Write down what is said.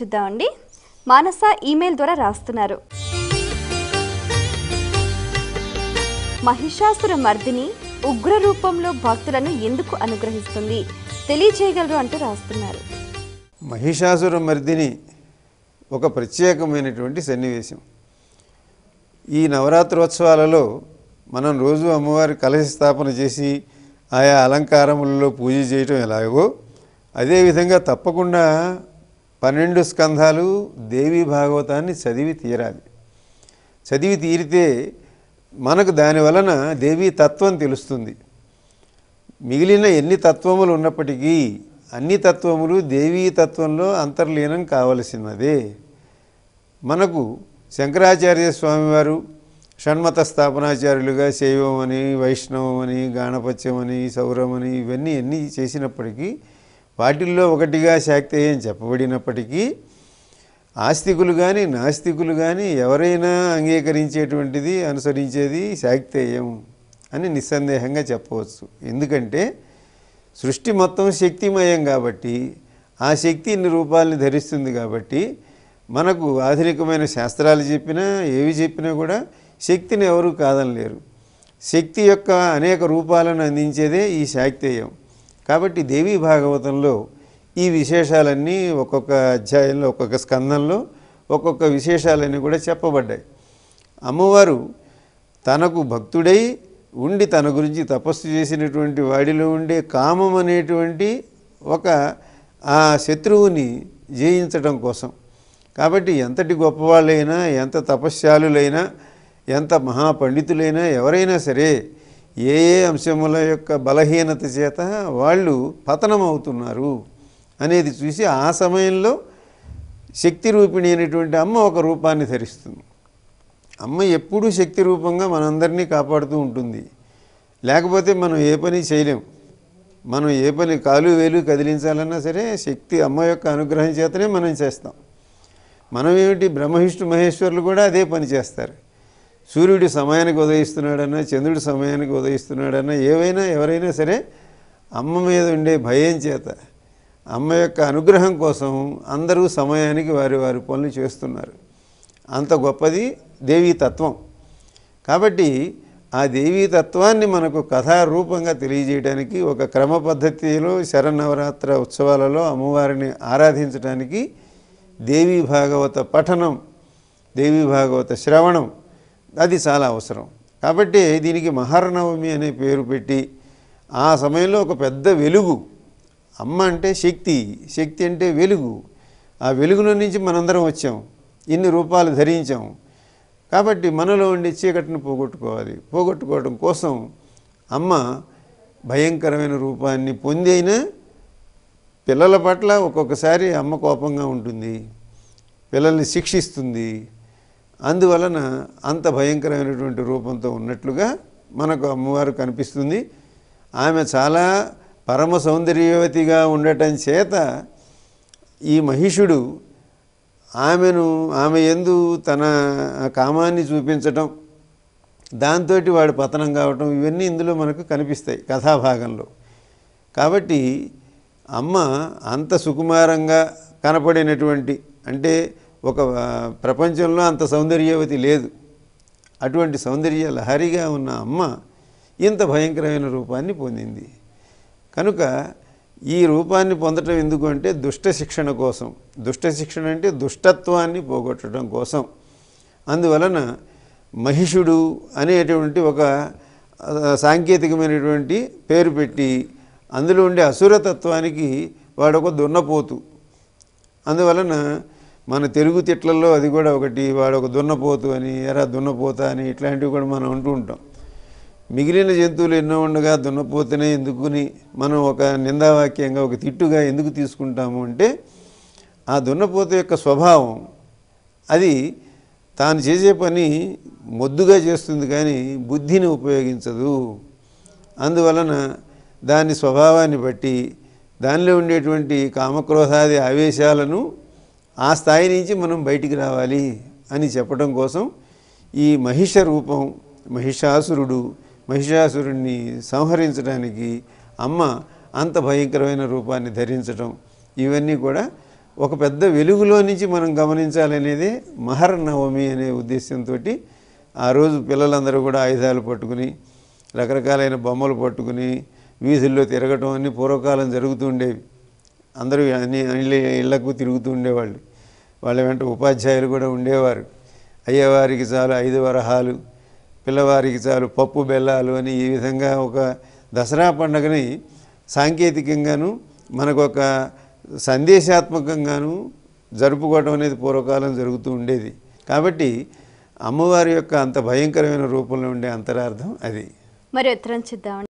చూద్దామండి మానస ఈమెయిల్ ద్వారా రాస్తున్నారు మహిషాసుర మర్దిని ఉగ్ర రూపంలో భక్తులను ఎందుకు అనుగ్రహిస్తుంది తెలియచేయగలరు అంటూ రాస్తున్నారు మహిషాసుర మర్దిని ఒక ప్రత్యేకమైనటువంటి సన్నివేశం ఈ నవరాత్రోత్సవాలలో మనం రోజు అమ్మవారి కలశ స్థాపన చేసి ఆయా అలంకారములలో పూజ చేయటం ఎలాగో అదేవిధంగా తప్పకుండా పన్నెండు స్కంధాలు దేవి భాగవతాన్ని చదివి తీరాలి చదివి తీరితే మనకు దాని వలన దేవీ తత్వం తెలుస్తుంది మిగిలిన ఎన్ని తత్వములు ఉన్నప్పటికీ అన్ని తత్వములు దేవీ తత్వంలో అంతర్లీనం కావలసినదే మనకు శంకరాచార్య స్వామివారు షణ్మత స్థాపనాచార్యులుగా శైవమని వైష్ణవమని గాణపత్యమని సౌరమని ఇవన్నీ ఎన్ని చేసినప్పటికీ వాటిల్లో ఒకటిగా శాక్తేయం చెప్పబడినప్పటికీ ఆస్తికులు కానీ నాస్తికులు కానీ ఎవరైనా అంగీకరించేటువంటిది అనుసరించేది శాక్తేయం అని నిస్సందేహంగా చెప్పవచ్చు ఎందుకంటే సృష్టి మొత్తం శక్తిమయం కాబట్టి ఆ శక్తి ఇన్ని రూపాలని ధరిస్తుంది కాబట్టి మనకు ఆధునికమైన శాస్త్రాలు చెప్పినా ఏవి చెప్పినా కూడా శక్తిని ఎవరూ కాదనలేరు శక్తి యొక్క అనేక రూపాలను అందించేదే ఈ శాక్తేయం కాబట్టి దేవీ భాగవతంలో ఈ విశేషాలన్నీ ఒక్కొక్క అధ్యాయంలో ఒక్కొక్క స్కందంలో ఒక్కొక్క విశేషాలన్నీ కూడా చెప్పబడ్డాయి అమ్మవారు తనకు భక్తుడై ఉండి తన గురించి తపస్సు చేసినటువంటి వాడిలో ఉండే కామం అనేటువంటి ఒక ఆ శత్రువుని జయించడం కోసం కాబట్టి ఎంతటి గొప్పవాళ్ళైనా ఎంత తపశ్శాలులైనా ఎంత మహాపండితులైనా ఎవరైనా సరే ఏ ఏ అంశముల యొక్క బలహీనత చేత వాళ్ళు పతనం అవుతున్నారు అనేది చూసి ఆ సమయంలో శక్తి రూపిణి అయినటువంటి అమ్మ ఒక రూపాన్ని ధరిస్తుంది అమ్మ ఎప్పుడూ శక్తి రూపంగా మనందరినీ కాపాడుతూ ఉంటుంది లేకపోతే మనం ఏ పని చేయలేం మనం ఏ పని కాలు వేలు కదిలించాలన్నా సరే శక్తి అమ్మ యొక్క అనుగ్రహం చేతనే మనం చేస్తాం మనం ఏమిటి బ్రహ్మవిష్ణు మహేశ్వరులు కూడా అదే పని చేస్తారు సూర్యుడు సమయానికి ఉదయిస్తున్నాడన్నా చంద్రుడు సమయానికి ఉదయిస్తున్నాడన్నా ఏవైనా ఎవరైనా సరే అమ్మ మీద ఉండే భయం చేత అమ్మ యొక్క అనుగ్రహం కోసం అందరూ సమయానికి వారి వారి పనులు చేస్తున్నారు అంత గొప్పది దేవీతత్వం కాబట్టి ఆ దేవీతత్వాన్ని మనకు కథారూపంగా తెలియజేయడానికి ఒక క్రమ పద్ధతిలో శరన్నవరాత్ర ఉత్సవాలలో అమ్మవారిని ఆరాధించడానికి దేవీ భాగవత పఠనం దేవీ భాగవత శ్రవణం అది చాలా అవసరం కాబట్టి దీనికి మహర్నవమి అనే పేరు పెట్టి ఆ సమయంలో ఒక పెద్ద వెలుగు అమ్మ అంటే శక్తి శక్తి అంటే వెలుగు ఆ వెలుగులో నుంచి మనందరం వచ్చాం ఇన్ని రూపాలు ధరించాం కాబట్టి మనలో ఉండే చీకటిని పోగొట్టుకోవాలి పోగొట్టుకోవడం కోసం అమ్మ భయంకరమైన రూపాన్ని పొంది అయినా పిల్లల పట్ల ఒక్కొక్కసారి అమ్మ కోపంగా ఉంటుంది పిల్లల్ని శిక్షిస్తుంది అందువలన అంత భయంకరమైనటువంటి రూపంతో ఉన్నట్లుగా మనకు అమ్మవారు కనిపిస్తుంది ఆమె చాలా పరమ సౌందర్యవతిగా ఉండటం చేత ఈ మహిషుడు ఆమెను ఆమె ఎందు తన కామాన్ని చూపించటం దాంతో వాడు పతనం కావటం ఇవన్నీ ఇందులో మనకు కనిపిస్తాయి కథాభాగంలో కాబట్టి అమ్మ అంత సుకుమారంగా కనపడినటువంటి అంటే ఒక ప్రపంచంలో అంత సౌందర్యవతి లేదు అటువంటి సౌందర్య లహరిగా ఉన్న అమ్మ ఇంత భయంకరమైన రూపాన్ని పొందింది కనుక ఈ రూపాన్ని పొందటం ఎందుకు అంటే దుష్ట శిక్షణ కోసం దుష్ట శిక్షణ అంటే దుష్టత్వాన్ని పోగొట్టడం కోసం అందువలన మహిషుడు అనేటువంటి ఒక సాంకేతికమైనటువంటి పేరు పెట్టి అందులో ఉండే అసురతత్వానికి ఒక దున్నపోతు అందువలన మన తెలుగు తిట్లల్లో అది కూడా ఒకటి వాడు ఒక దున్నపోతు అని ఎరా దున్నపోతా అని ఇట్లాంటివి కూడా మనం అంటూ ఉంటాం మిగిలిన జంతువులు ఎన్నో ఉండగా దున్నపోతనే ఎందుకుని మనం ఒక నిందావాక్యంగా ఒక తిట్టుగా ఎందుకు తీసుకుంటాము అంటే ఆ దున్నపోత యొక్క స్వభావం అది తాను చేసే పని మొద్దుగా చేస్తుంది కానీ బుద్ధిని ఉపయోగించదు అందువలన దాని స్వభావాన్ని బట్టి దానిలో ఉండేటువంటి కామక్రోధాది ఆవేశాలను ఆ స్థాయి నుంచి మనం బయటికి రావాలి అని చెప్పడం కోసం ఈ మహిష రూపం మహిషాసురుడు మహిషాసురుణ్ణి సంహరించడానికి అమ్మ అంత భయంకరమైన రూపాన్ని ధరించడం ఇవన్నీ కూడా ఒక పెద్ద వెలుగులో నుంచి మనం గమనించాలనేది మహర్నవమి అనే ఉద్దేశంతో ఆ రోజు పిల్లలందరూ కూడా ఆయుధాలు పట్టుకుని రకరకాలైన బొమ్మలు పట్టుకుని వీధుల్లో తిరగటం అన్ని పూర్వకాలం జరుగుతుండేవి అందరూ అన్ని ఇళ్ళ ఇళ్లకు తిరుగుతూ ఉండేవాళ్ళు వాళ్ళ వెంట ఉపాధ్యాయులు కూడా ఉండేవారు అయ్యవారికి చాలు ఐదు వరహాలు పిల్లవారికి చాలు పప్పు బెల్లాలు అని ఈ విధంగా ఒక దసరా పండుగని సాంకేతికంగాను మనకు ఒక సందేశాత్మకంగాను జరుపుకోవటం అనేది పూర్వకాలం జరుగుతూ ఉండేది కాబట్టి అమ్మవారి యొక్క అంత భయంకరమైన రూపంలో ఉండే అంతరార్థం అది మరి ఉత్తరం చూద్దామండి